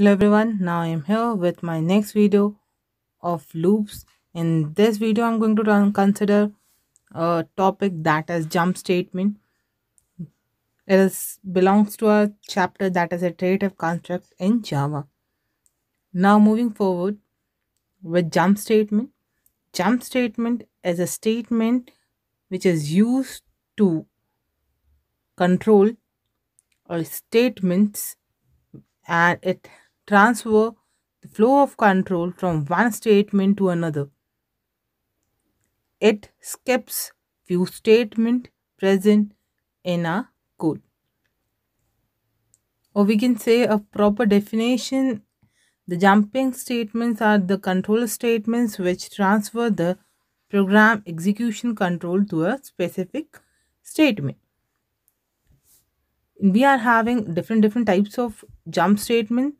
Hello everyone, now I am here with my next video of loops. In this video, I'm going to consider a topic that is jump statement. It is, belongs to a chapter that is iterative construct in Java. Now moving forward with jump statement. Jump statement is a statement which is used to control statements and it transfer the flow of control from one statement to another. It skips few statements present in a code. Or we can say a proper definition. The jumping statements are the control statements which transfer the program execution control to a specific statement we are having different different types of jump statements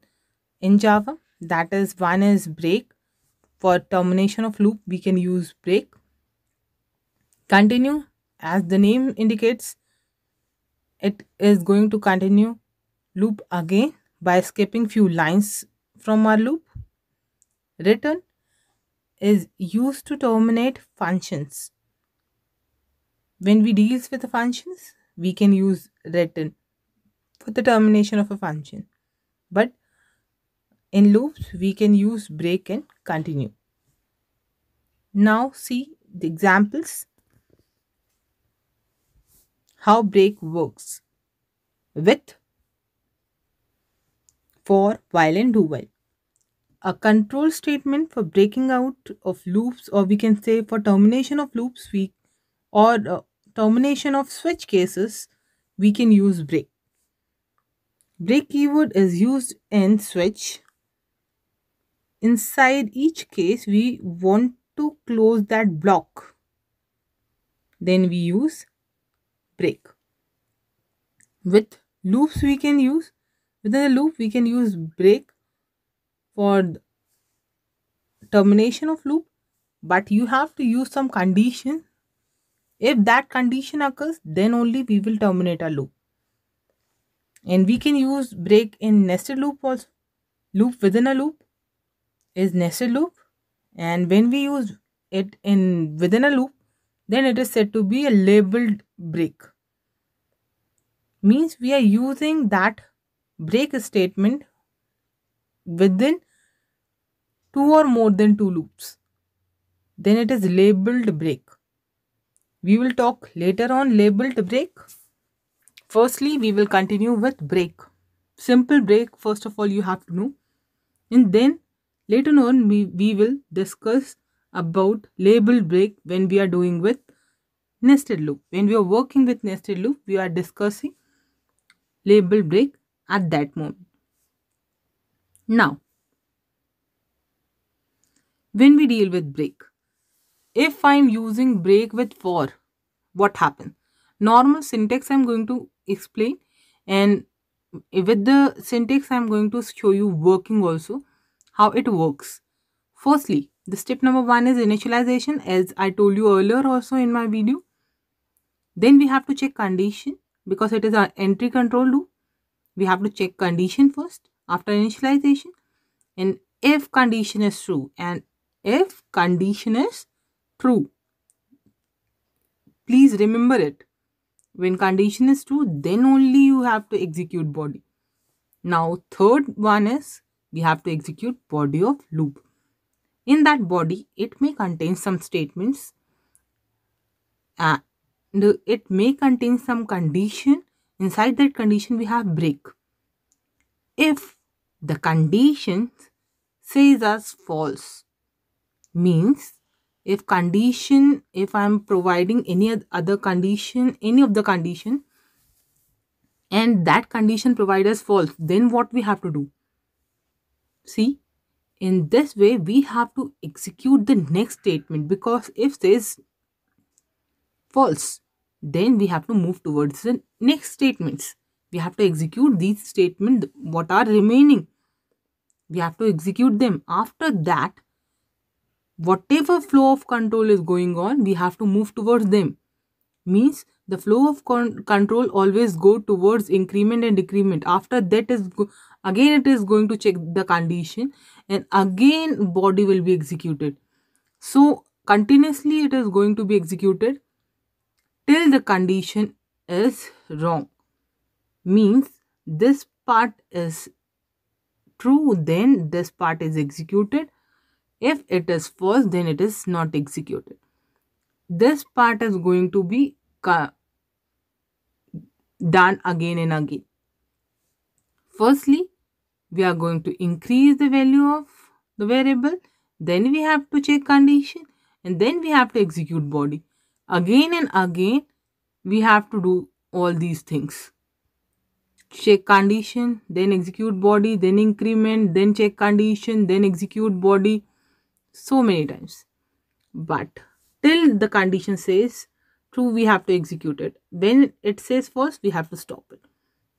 in Java. That is one is break. For termination of loop, we can use break. Continue, as the name indicates, it is going to continue loop again by skipping few lines from our loop. Return is used to terminate functions. When we deals with the functions, we can use return for the termination of a function. But in loops, we can use break and continue. Now see the examples. How break works with, for, while and do while. A control statement for breaking out of loops or we can say for termination of loops we or uh, termination of switch cases we can use break. Break keyword is used in switch inside each case we want to close that block then we use break with loops we can use within a loop we can use break for termination of loop but you have to use some condition if that condition occurs then only we will terminate a loop and we can use break in nested loop also loop within a loop is nested loop and when we use it in within a loop then it is said to be a labeled break means we are using that break statement within two or more than two loops then it is labeled break we will talk later on labeled break firstly we will continue with break simple break first of all you have to know and then Later on, we, we will discuss about label break when we are doing with nested loop. When we are working with nested loop, we are discussing label break at that moment. Now, when we deal with break, if I'm using break with for, what happens? Normal syntax I'm going to explain and with the syntax I'm going to show you working also how it works. Firstly, the step number one is initialization as I told you earlier also in my video. Then we have to check condition because it is our entry control loop. We have to check condition first after initialization and if condition is true and if condition is true. Please remember it. When condition is true then only you have to execute body. Now third one is we have to execute body of loop. In that body, it may contain some statements and it may contain some condition. Inside that condition, we have break. If the condition says us false, means if condition, if I am providing any other condition, any of the condition, and that condition provides false, then what we have to do? See, in this way, we have to execute the next statement because if this false, then we have to move towards the next statements. We have to execute these statements, what are remaining. We have to execute them. After that, whatever flow of control is going on, we have to move towards them. Means the flow of con control always go towards increment and decrement. After that is again it is going to check the condition and again body will be executed so continuously it is going to be executed till the condition is wrong means this part is true then this part is executed if it is false then it is not executed this part is going to be done again and again firstly we are going to increase the value of the variable then we have to check condition and then we have to execute body again and again we have to do all these things check condition then execute body then increment then check condition then execute body so many times but till the condition says true we have to execute it when it says false we have to stop it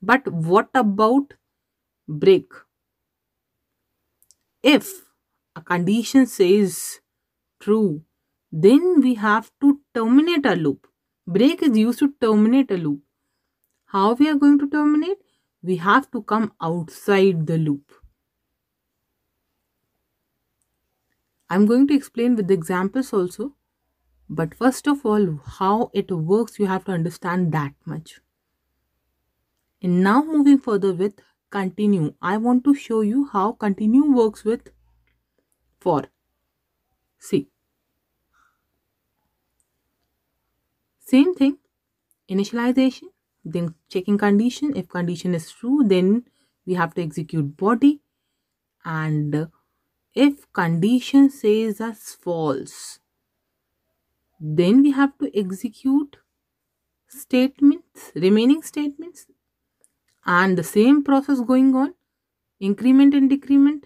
but what about break. If a condition says true, then we have to terminate a loop. Break is used to terminate a loop. How we are going to terminate? We have to come outside the loop. I'm going to explain with the examples also. But first of all, how it works, you have to understand that much. And now moving further with continue. I want to show you how continue works with for. See. Same thing. Initialization. Then checking condition. If condition is true, then we have to execute body. And if condition says us false, then we have to execute statements, remaining statements and the same process going on increment and decrement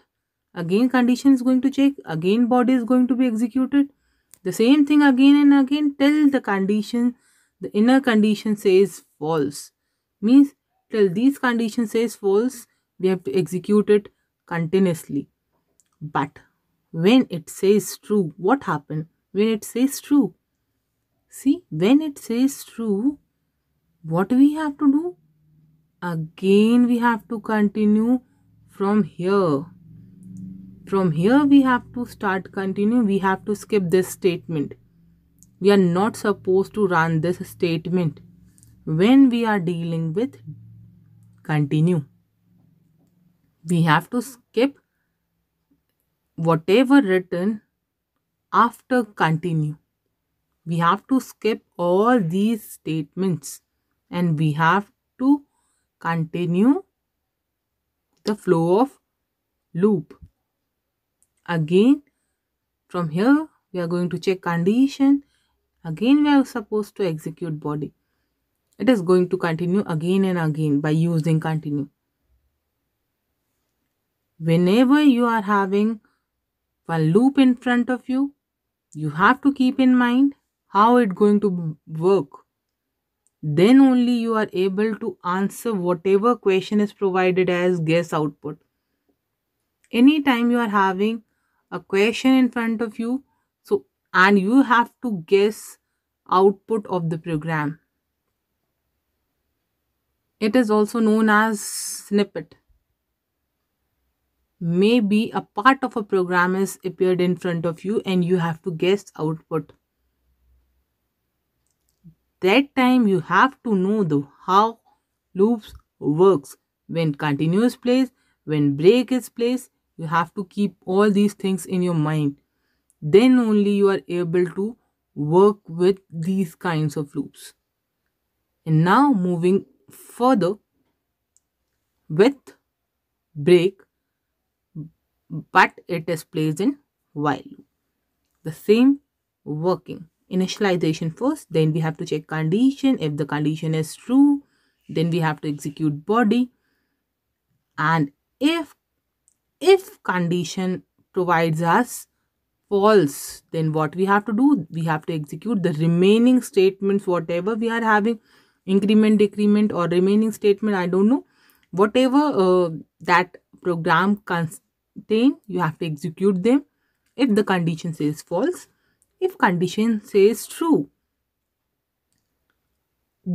again condition is going to check again body is going to be executed the same thing again and again till the condition the inner condition says false means till these condition says false we have to execute it continuously but when it says true what happened when it says true see when it says true what we have to do again we have to continue from here from here we have to start continue we have to skip this statement we are not supposed to run this statement when we are dealing with continue we have to skip whatever written after continue we have to skip all these statements and we have to continue the flow of loop again from here we are going to check condition again we are supposed to execute body it is going to continue again and again by using continue whenever you are having one loop in front of you you have to keep in mind how it going to work then only you are able to answer whatever question is provided as guess output anytime you are having a question in front of you so and you have to guess output of the program it is also known as snippet maybe a part of a program is appeared in front of you and you have to guess output that time you have to know the how loops works. When continuous plays, when break is placed, you have to keep all these things in your mind. Then only you are able to work with these kinds of loops. And now moving further with break but it is placed in while loop. The same working initialization first then we have to check condition if the condition is true then we have to execute body and if if condition provides us false then what we have to do we have to execute the remaining statements whatever we are having increment decrement or remaining statement i don't know whatever uh, that program contain you have to execute them if the condition says false if condition says true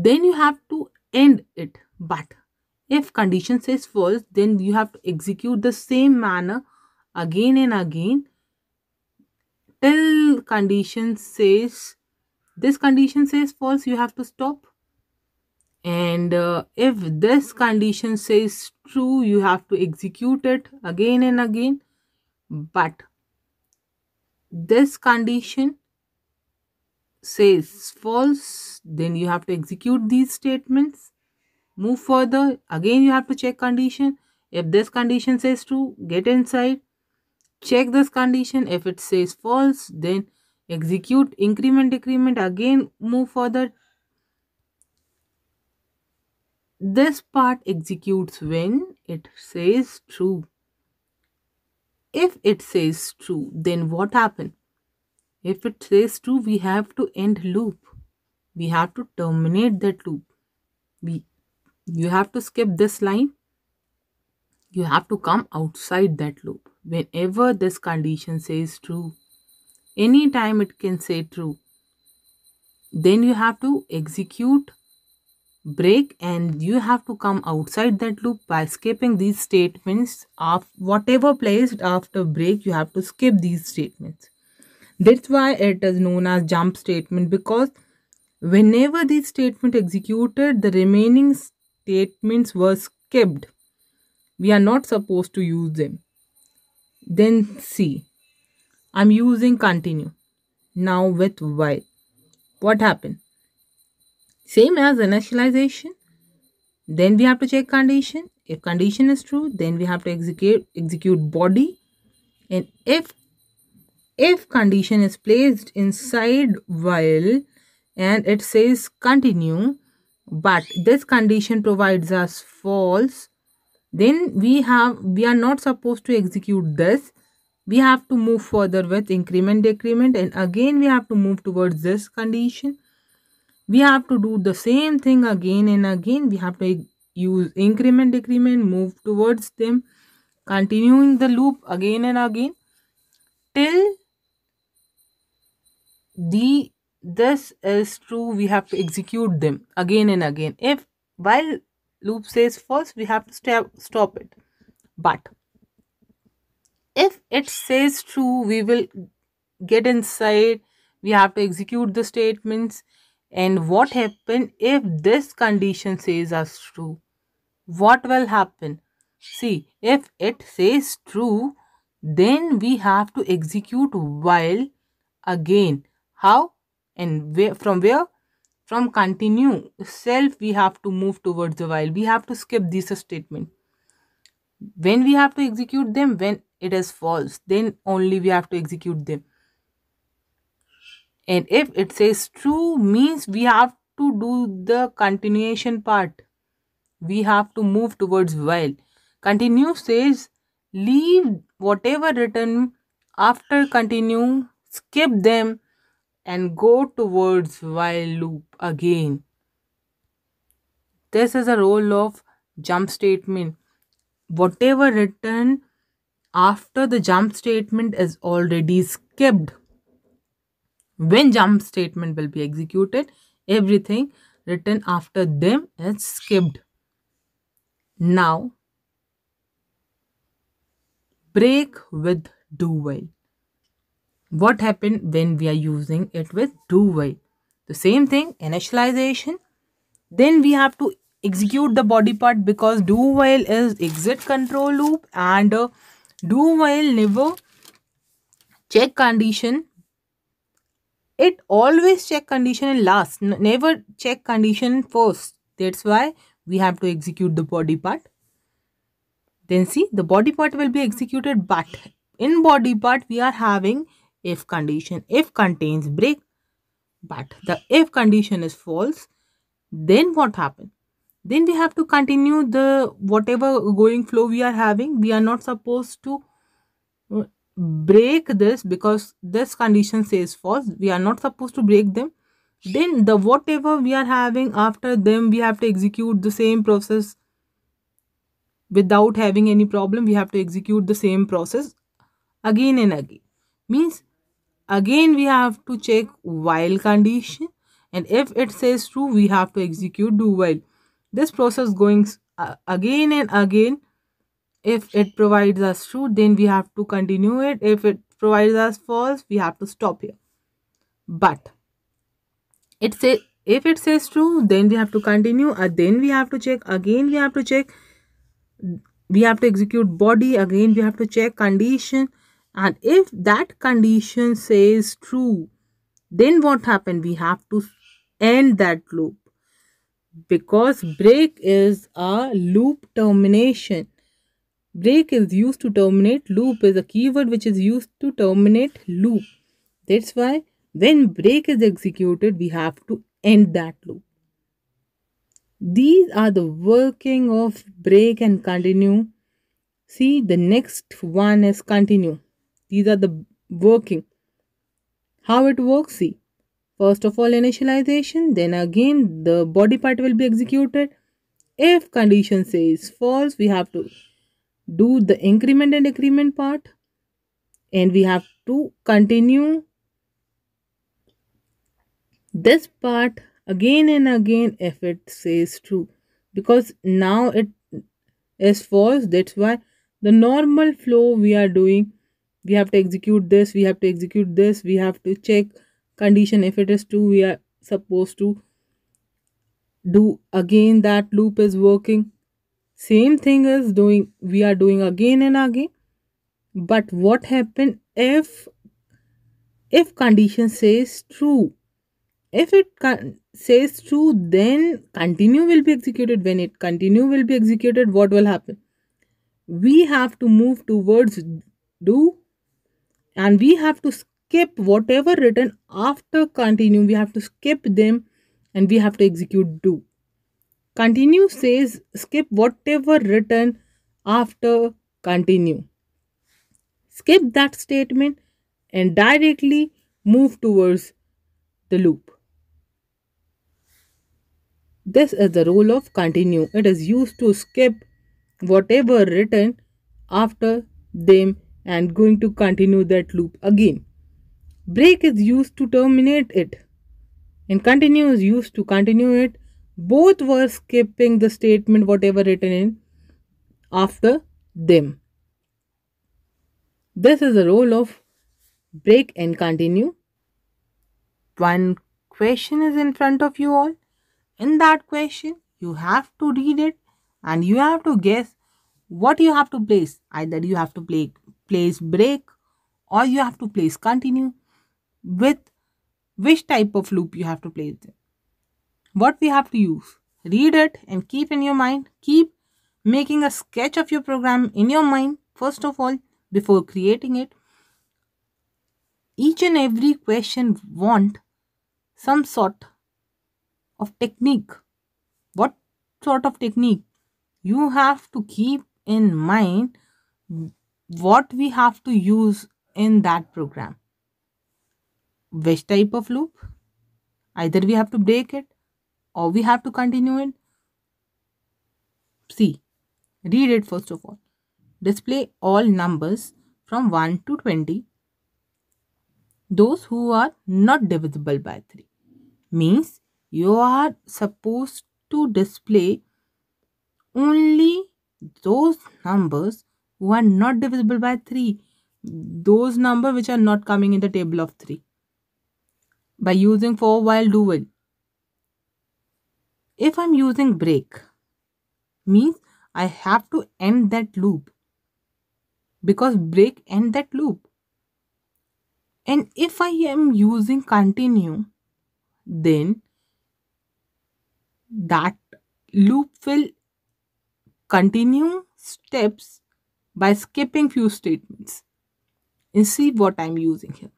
then you have to end it but if condition says false then you have to execute the same manner again and again till condition says this condition says false you have to stop and uh, if this condition says true you have to execute it again and again but this condition says false, then you have to execute these statements. Move further. Again, you have to check condition. If this condition says true, get inside. Check this condition. If it says false, then execute increment decrement. Again, move further. This part executes when it says true. If it says true, then what happened? If it says true, we have to end loop. We have to terminate that loop. We, you have to skip this line. You have to come outside that loop. Whenever this condition says true, anytime it can say true, then you have to execute break and you have to come outside that loop by skipping these statements of whatever placed after break you have to skip these statements that's why it is known as jump statement because whenever this statement executed, the remaining statements were skipped. We are not supposed to use them. Then see, I'm using continue. Now with while. What happened? Same as initialization. Then we have to check condition. If condition is true, then we have to execute execute body. And if if condition is placed inside while and it says continue but this condition provides us false then we have we are not supposed to execute this we have to move further with increment decrement and again we have to move towards this condition we have to do the same thing again and again we have to use increment decrement move towards them continuing the loop again and again till the this is true we have to execute them again and again if while loop says first we have to stop stop it but if it says true we will get inside we have to execute the statements and what happen if this condition says as true what will happen see if it says true then we have to execute while again how and where, from where? From continue self, we have to move towards the while. We have to skip this statement. When we have to execute them, when it is false, then only we have to execute them. And if it says true, means we have to do the continuation part. We have to move towards while. Continue says leave whatever written after continue skip them and go towards while loop again. This is a role of jump statement. Whatever written after the jump statement is already skipped. When jump statement will be executed, everything written after them is skipped. Now, break with do while what happened when we are using it with do while the same thing initialization then we have to execute the body part because do while is exit control loop and uh, do while never check condition it always check condition last never check condition first that's why we have to execute the body part then see the body part will be executed but in body part we are having if condition if contains break but the if condition is false then what happen then we have to continue the whatever going flow we are having we are not supposed to uh, break this because this condition says false we are not supposed to break them then the whatever we are having after them we have to execute the same process without having any problem we have to execute the same process again and again means again we have to check while condition and if it says true we have to execute do while this process going again and again if it provides us true then we have to continue it if it provides us false we have to stop here but it says if it says true then we have to continue and then we have to check again we have to check we have to execute body again we have to check condition and if that condition says true, then what happened? We have to end that loop because break is a loop termination. Break is used to terminate loop is a keyword which is used to terminate loop. That's why when break is executed, we have to end that loop. These are the working of break and continue. See the next one is continue. These are the working. How it works? See, first of all initialization, then again the body part will be executed. If condition says false, we have to do the increment and decrement part and we have to continue this part again and again if it says true because now it is false that's why the normal flow we are doing we have to execute this we have to execute this we have to check condition if it is true we are supposed to do again that loop is working same thing is doing we are doing again and again but what happen if if condition says true if it says true then continue will be executed when it continue will be executed what will happen we have to move towards do and we have to skip whatever written after continue we have to skip them and we have to execute do continue says skip whatever written after continue skip that statement and directly move towards the loop this is the role of continue it is used to skip whatever written after them and going to continue that loop again. Break is used to terminate it and continue is used to continue it. Both were skipping the statement whatever written in after them. This is the role of break and continue. One question is in front of you all. In that question, you have to read it and you have to guess what you have to place. Either you have to place place break or you have to place continue with which type of loop you have to place it. What we have to use. Read it and keep in your mind. Keep making a sketch of your program in your mind first of all before creating it. Each and every question want some sort of technique. What sort of technique? You have to keep in mind what we have to use in that program. Which type of loop? Either we have to break it or we have to continue it. See, read it first of all. Display all numbers from 1 to 20. Those who are not divisible by 3 means you are supposed to display only those numbers 1 not divisible by 3 those number which are not coming in the table of 3 by using for while do if i'm using break means i have to end that loop because break end that loop and if i am using continue then that loop will continue steps by skipping few statements and see what I'm using here.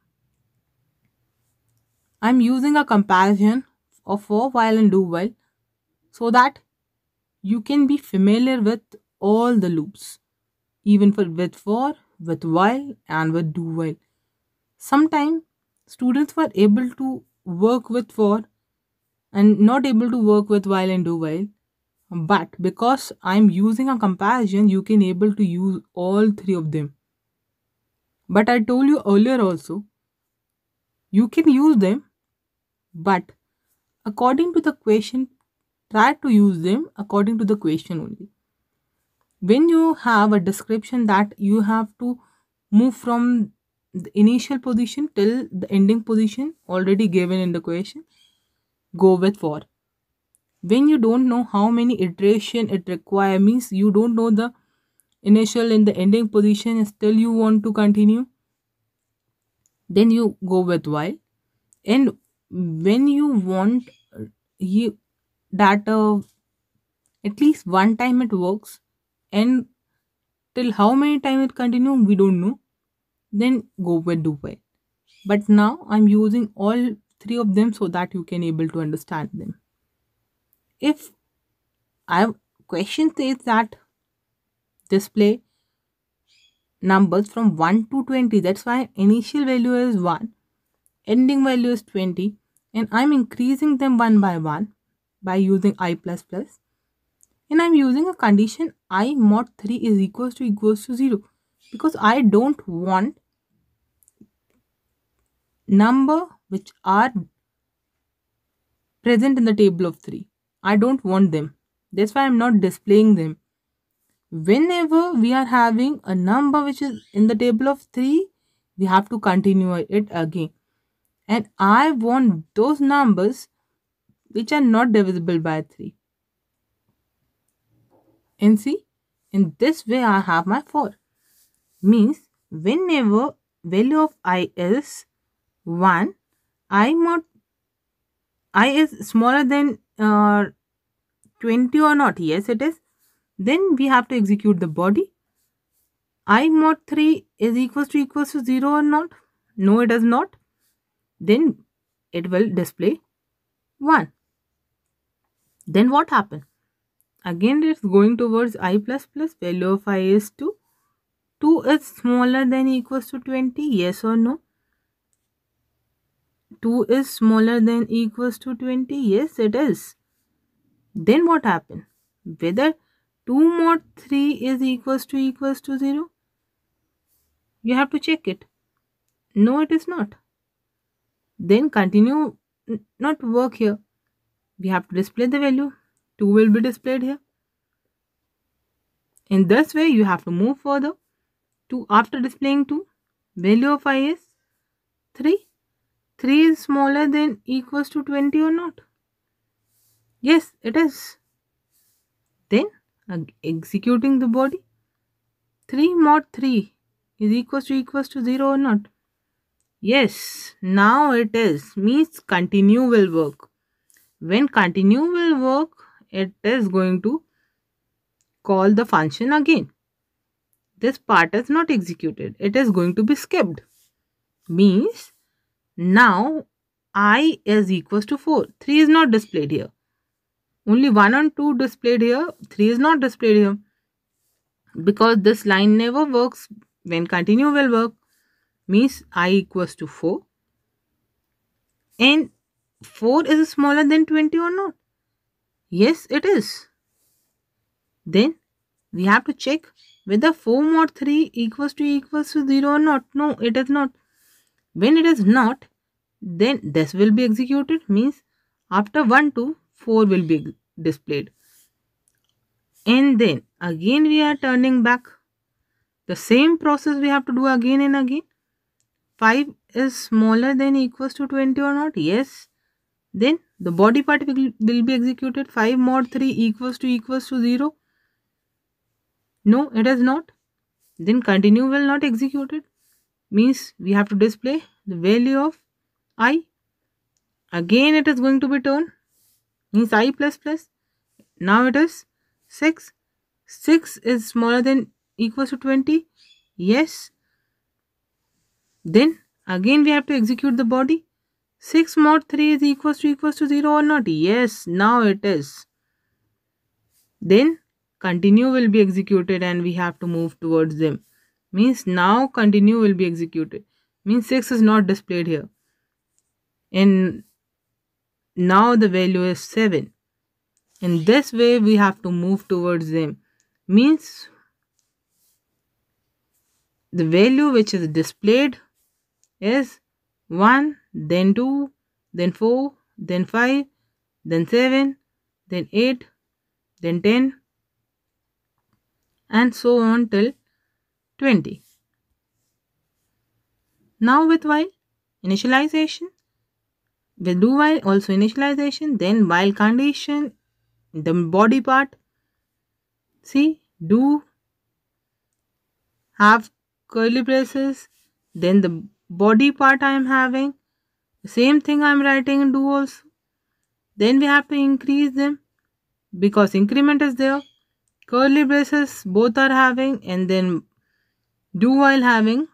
I'm using a comparison of for while and do while so that you can be familiar with all the loops even for with for with while and with do while sometimes students were able to work with for and not able to work with while and do while but because I'm using a comparison you can able to use all three of them but I told you earlier also you can use them but according to the question try to use them according to the question only when you have a description that you have to move from the initial position till the ending position already given in the question go with for when you don't know how many iteration it require means you don't know the initial and the ending position still you want to continue then you go with while and when you want you that uh, at least one time it works and till how many time it continue we don't know then go with do while but now i'm using all three of them so that you can able to understand them if i question says that display numbers from 1 to 20 that's why initial value is 1 ending value is 20 and i'm increasing them one by one by using i plus plus and i'm using a condition i mod 3 is equals to equals to 0 because i don't want number which are present in the table of 3 I don't want them. That's why I'm not displaying them. Whenever we are having a number which is in the table of 3, we have to continue it again. And I want those numbers which are not divisible by 3. And see, in this way I have my 4. Means whenever value of i is 1, i mod i is smaller than uh, 20 or not yes it is then we have to execute the body i mod 3 is equals to equals to 0 or not no it does not then it will display 1 then what happened again it's going towards i plus plus value of i is 2 2 is smaller than equals to 20 yes or no 2 is smaller than equals to 20 yes it is then what happen whether 2 mod 3 is equals to equals to 0 you have to check it no it is not then continue not work here we have to display the value 2 will be displayed here in this way you have to move further to after displaying 2 value of i is 3 3 is smaller than equals to 20 or not? Yes, it is. Then executing the body. 3 mod 3 is equals to equals to 0 or not? Yes, now it is. Means continue will work. When continue will work, it is going to call the function again. This part is not executed. It is going to be skipped. Means now, i is equals to 4. 3 is not displayed here. Only 1 and 2 displayed here. 3 is not displayed here. Because this line never works when continue will work. Means i equals to 4. And 4 is smaller than 20 or not? Yes, it is. Then we have to check whether 4 mod 3 equals to equals to 0 or not. No, it is not. When it is not, then this will be executed means after 1 to 4 will be displayed. And then again we are turning back. The same process we have to do again and again. 5 is smaller than equals to 20 or not? Yes. Then the body part will be executed. 5 mod 3 equals to equals to 0. No, it is not. Then continue will not execute it means we have to display the value of i again it is going to be turned means i plus plus now it is 6 6 is smaller than equals to 20 yes then again we have to execute the body 6 mod 3 is equals to equals to 0 or not yes now it is then continue will be executed and we have to move towards them means now continue will be executed means 6 is not displayed here and now the value is 7 in this way we have to move towards them means the value which is displayed is 1 then 2 then 4 then 5 then 7 then 8 then 10 and so on till 20. Now with while, initialization, the do while also initialization, then while condition, the body part. See, do, have curly braces, then the body part I am having. Same thing I am writing in do also. Then we have to increase them because increment is there. Curly braces both are having and then do while having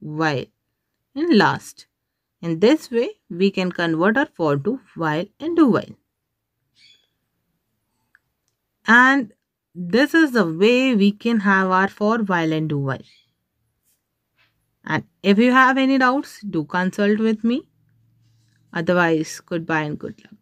while and last. In this way, we can convert our for to while and do while. And this is the way we can have our for while and do while. And if you have any doubts, do consult with me. Otherwise, goodbye and good luck.